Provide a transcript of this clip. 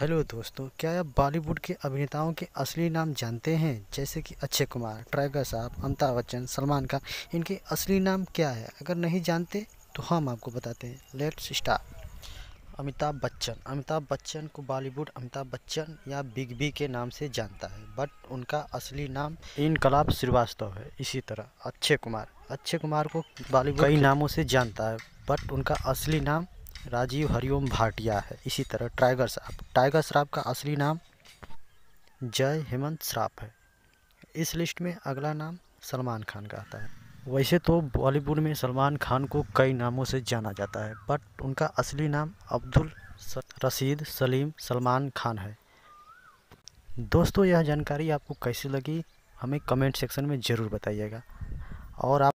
hello दोस्तों क्या आप बॉलीवुड के अभिनेताओं के असली नाम जानते हैं जैसे कि अक्षय कुमार ट्राइगर साहब अमिताभ बच्चन सलमान खान इनके असली नाम क्या है अगर नहीं जानते तो हम आपको बताते हैं लेट्स स्टार्ट अमिताभ बच्चन अमिताभ बच्चन को बॉलीवुड अमिताभ बच्चन या बिग बी के नाम से जानता है बट उनका असली नाम इनकलाब श्रीवास्तव है इसी तरह अक्षय कुमार अक्षय कुमार को बॉलीवुड कई नामों से जानता है बट उनका असली नाम राजीव हरिओम भाटिया है इसी तरह टाइगर श्राफ टाइगर श्राफ का असली नाम जय हेमंत श्राफ है इस लिस्ट में अगला नाम सलमान खान का आता है वैसे तो बॉलीवुड में सलमान खान को कई नामों से जाना जाता है बट उनका असली नाम अब्दुल रसीद सलीम सलमान खान है दोस्तों यह जानकारी आपको कैसी लगी हमें कमेंट सेक्शन में ज़रूर बताइएगा और आप